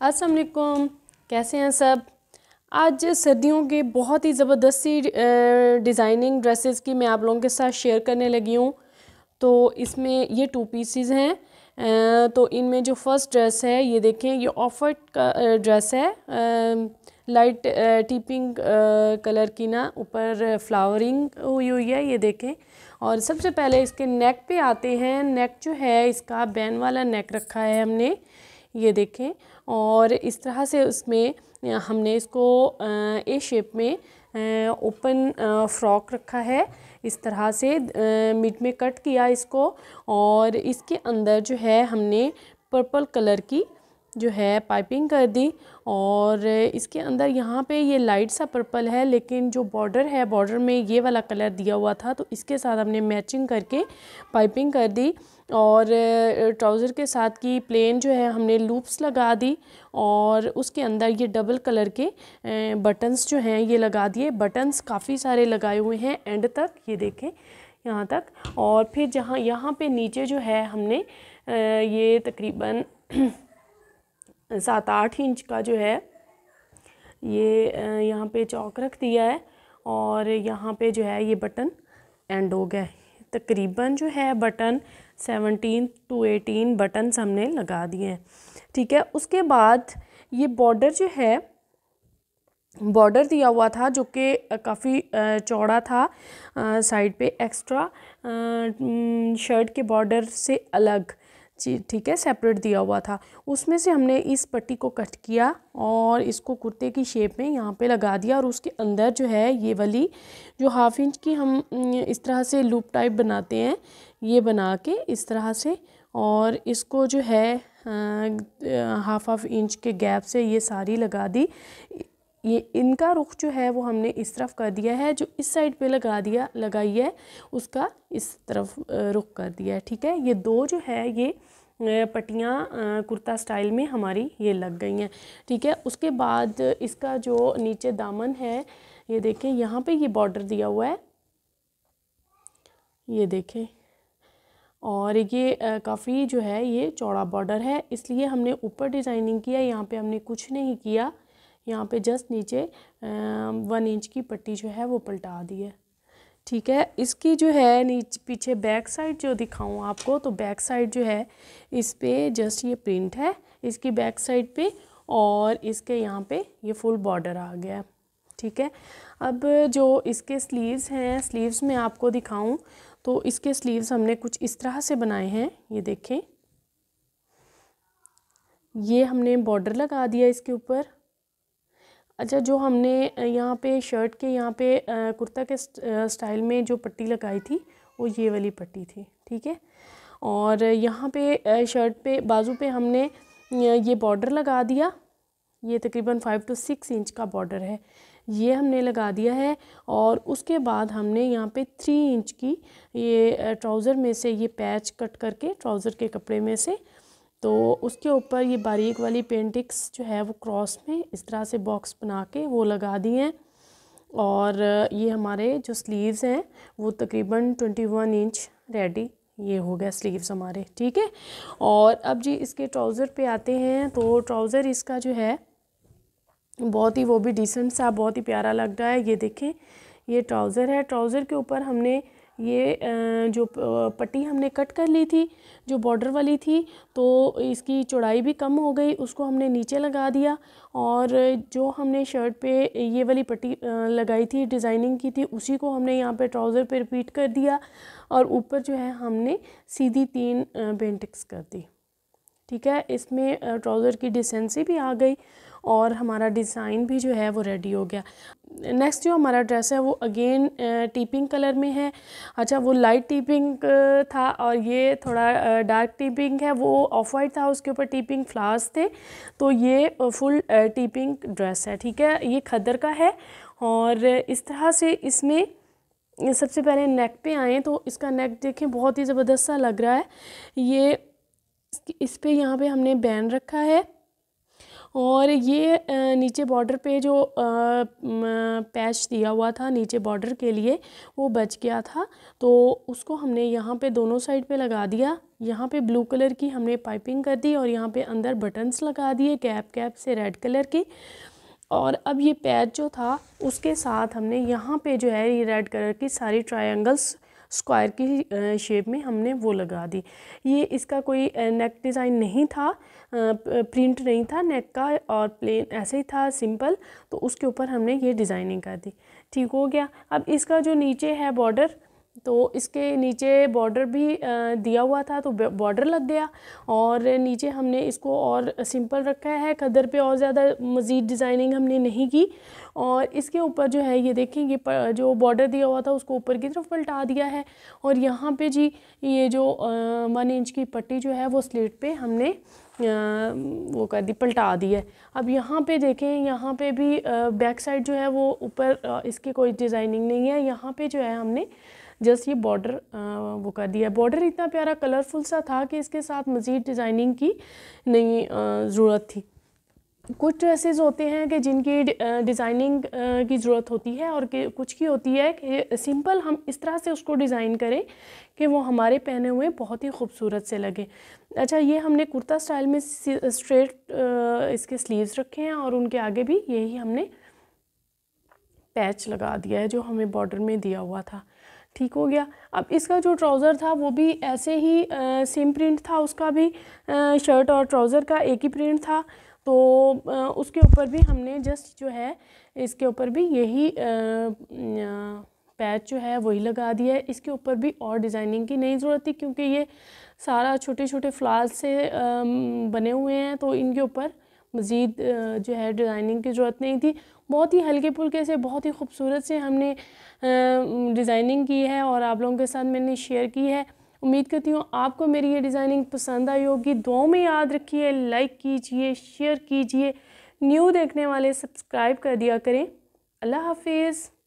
असलकुम कैसे हैं सब आज सर्दियों के बहुत ही ज़बरदस्ती डिज़ाइनिंग ड्रेसेस की मैं आप लोगों के साथ शेयर करने लगी हूँ तो इसमें ये टू पीसीज हैं तो इनमें जो फर्स्ट ड्रेस है ये देखें ये ऑफर का ड्रेस है लाइट टीपिंग कलर की ना ऊपर फ्लावरिंग हुई हुई है ये देखें और सबसे पहले इसके नेक पे आते हैं नेक जो है इसका बैन वाला नेक रखा है हमने ये देखें और इस तरह से उसमें हमने इसको ए शेप में ओपन फ्रॉक रखा है इस तरह से मिड में कट किया इसको और इसके अंदर जो है हमने पर्पल कलर की जो है पाइपिंग कर दी और इसके अंदर यहाँ पे ये लाइट सा पर्पल है लेकिन जो बॉर्डर है बॉर्डर में ये वाला कलर दिया हुआ था तो इसके साथ हमने मैचिंग करके पाइपिंग कर दी और ट्राउज़र के साथ की प्लेन जो है हमने लूप्स लगा दी और उसके अंदर ये डबल कलर के बटन्स जो हैं ये लगा दिए बटन्स काफ़ी सारे लगाए हुए हैं एंड तक ये देखें यहाँ तक और फिर जहाँ यहाँ पर नीचे जो है हमने ये तकरीबन सात आठ इंच का जो है ये यहाँ पे चौक रख दिया है और यहाँ पे जो है ये बटन एंड हो गया तकरीबन जो है button seventeen to eighteen button हमने लगा दिए हैं ठीक है उसके बाद ये बॉर्डर जो है बॉर्डर दिया हुआ था जो कि काफ़ी चौड़ा था साइड पे एक्स्ट्रा शर्ट के बॉर्डर से अलग ठीक है सेपरेट दिया हुआ था उसमें से हमने इस पट्टी को कट किया और इसको कुर्ते की शेप में यहाँ पे लगा दिया और उसके अंदर जो है ये वाली जो हाफ इंच की हम इस तरह से लूप टाइप बनाते हैं ये बना के इस तरह से और इसको जो है हाफ हाफ इंच के गैप से ये सारी लगा दी ये इनका रुख जो है वो हमने इस तरफ कर दिया है जो इस साइड पे लगा दिया लगाई है उसका इस तरफ रुख कर दिया है ठीक है ये दो जो है ये पटियाँ कुर्ता स्टाइल में हमारी ये लग गई हैं ठीक है उसके बाद इसका जो नीचे दामन है ये देखें यहाँ पे ये बॉर्डर दिया हुआ है ये देखें और ये काफ़ी जो है ये चौड़ा बॉर्डर है इसलिए हमने ऊपर डिज़ाइनिंग किया यहाँ पे हमने कुछ नहीं किया यहाँ पे जस्ट नीचे वन इंच की पट्टी जो है वो पलटा दी है ठीक है इसकी जो है नीचे पीछे बैक साइड जो दिखाऊँ आपको तो बैक साइड जो है इस पर जस्ट ये प्रिंट है इसकी बैक साइड पे और इसके यहाँ पे ये फुल बॉर्डर आ गया ठीक है अब जो इसके स्लीव्स हैं स्लीव्स में आपको दिखाऊं तो इसके स्लीव्स हमने कुछ इस तरह से बनाए हैं ये देखें ये हमने बॉर्डर लगा दिया इसके ऊपर अच्छा जो हमने यहाँ पे शर्ट के यहाँ पे कुर्ता के स्टाइल में जो पट्टी लगाई थी वो ये वाली पट्टी थी ठीक है और यहाँ पे शर्ट पे बाजू पे हमने ये बॉर्डर लगा दिया ये तकरीबन फाइव टू सिक्स इंच का बॉर्डर है ये हमने लगा दिया है और उसके बाद हमने यहाँ पे थ्री इंच की ये ट्राउज़र में से ये पैच कट करके ट्राउज़र के कपड़े में से तो उसके ऊपर ये बारीक वाली पेंटिक्स जो है वो क्रॉस में इस तरह से बॉक्स बना के वो लगा दिए हैं और ये हमारे जो स्लीव्स हैं वो तकरीबन ट्वेंटी वन इंच रेडी ये हो गया स्लीव्स हमारे ठीक है और अब जी इसके ट्राउज़र पे आते हैं तो ट्राउज़र इसका जो है बहुत ही वो भी डिसेंट सा बहुत ही प्यारा लग रहा है ये देखें ये ट्राउज़र है ट्राउज़र के ऊपर हमने ये जो पट्टी हमने कट कर ली थी जो बॉर्डर वाली थी तो इसकी चौड़ाई भी कम हो गई उसको हमने नीचे लगा दिया और जो हमने शर्ट पे ये वाली पट्टी लगाई थी डिज़ाइनिंग की थी उसी को हमने यहाँ पे ट्राउज़र पे रिपीट कर दिया और ऊपर जो है हमने सीधी तीन बेंटिक्स कर दी ठीक है इसमें ट्राउज़र की डिसेंसी भी आ गई और हमारा डिज़ाइन भी जो है वो रेडी हो गया नेक्स्ट जो हमारा ड्रेस है वो अगेन टीपिंग कलर में है अच्छा वो लाइट टीपिंग था और ये थोड़ा डार्क टीपिंग है वो ऑफ वाइट था उसके ऊपर टीपिंग फ्लावर्स थे तो ये फुल टीपिंग ड्रेस है ठीक है ये खदर का है और इस तरह से इसमें सबसे पहले नेक पे आए तो इसका नेक देखें बहुत ही ज़बरदस्त सा लग रहा है ये इस इस पर यहाँ पे हमने बैन रखा है और ये नीचे बॉर्डर पे जो पैच दिया हुआ था नीचे बॉर्डर के लिए वो बच गया था तो उसको हमने यहाँ पे दोनों साइड पे लगा दिया यहाँ पे ब्लू कलर की हमने पाइपिंग कर दी और यहाँ पे अंदर बटन्स लगा दिए कैप कैप से रेड कलर की और अब ये पैच जो था उसके साथ हमने यहाँ पे जो है ये रेड कलर की सारी ट्रायंगल्स स्क्वायर की शेप में हमने वो लगा दी ये इसका कोई नेक डिज़ाइन नहीं था प्रिंट नहीं था नेक का और प्लेन ऐसे ही था सिंपल तो उसके ऊपर हमने ये डिज़ाइनिंग कर दी ठीक हो गया अब इसका जो नीचे है बॉर्डर तो इसके नीचे बॉर्डर भी दिया हुआ था तो बॉर्डर लग गया और नीचे हमने इसको और सिंपल रखा है कदर पे और ज़्यादा मज़ीद डिज़ाइनिंग हमने नहीं की और इसके ऊपर जो है ये देखें ये जो बॉर्डर दिया हुआ था उसको ऊपर की तरफ पलटा दिया है और यहाँ पे जी ये जो वन इंच की पट्टी जो है वो स्लेट पे हमने वो कर दी पलटा दी है अब यहाँ पे देखें यहाँ पे भी बैक साइड जो है वो ऊपर इसकी कोई डिज़ाइनिंग नहीं है यहाँ पे जो है हमने जस्ट ये बॉर्डर वो कर दिया बॉर्डर इतना प्यारा कलरफुल सा था कि इसके साथ मज़ीद डिज़ाइनिंग की नहीं ज़रूरत थी कुछ ड्रेसेस होते हैं कि जिनकी डिज़ाइनिंग की ज़रूरत होती है और कि कुछ की होती है कि सिंपल हम इस तरह से उसको डिज़ाइन करें कि वो हमारे पहने हुए बहुत ही खूबसूरत से लगे अच्छा ये हमने कुर्ता स्टाइल में स्ट्रेट इसके स्लीव्स रखे हैं और उनके आगे भी यही हमने पैच लगा दिया है जो हमें बॉर्डर में दिया हुआ था ठीक हो गया अब इसका जो ट्राउज़र था वो भी ऐसे ही आ, सेम प्रिंट था उसका भी आ, शर्ट और ट्राउज़र का एक ही प्रिंट था तो आ, उसके ऊपर भी हमने जस्ट जो है इसके ऊपर भी यही पैच जो है वही लगा दिया है इसके ऊपर भी और डिज़ाइनिंग की नहीं ज़रूरत थी क्योंकि ये सारा छोटे छोटे फ्लावर्स से बने हुए हैं तो इनके ऊपर मज़ीद जो है डिज़ाइनिंग की ज़रूरत नहीं थी बहुत ही हल्के फुल्के से बहुत ही खूबसूरत से हमने डिज़ाइनिंग की है और आप लोगों के साथ मैंने शेयर की है उम्मीद करती हूँ आपको मेरी ये डिज़ाइनिंग पसंद आई होगी दो में याद रखिए लाइक कीजिए शेयर कीजिए न्यू देखने वाले सब्सक्राइब कर दिया करें अल्लाह हाफिज़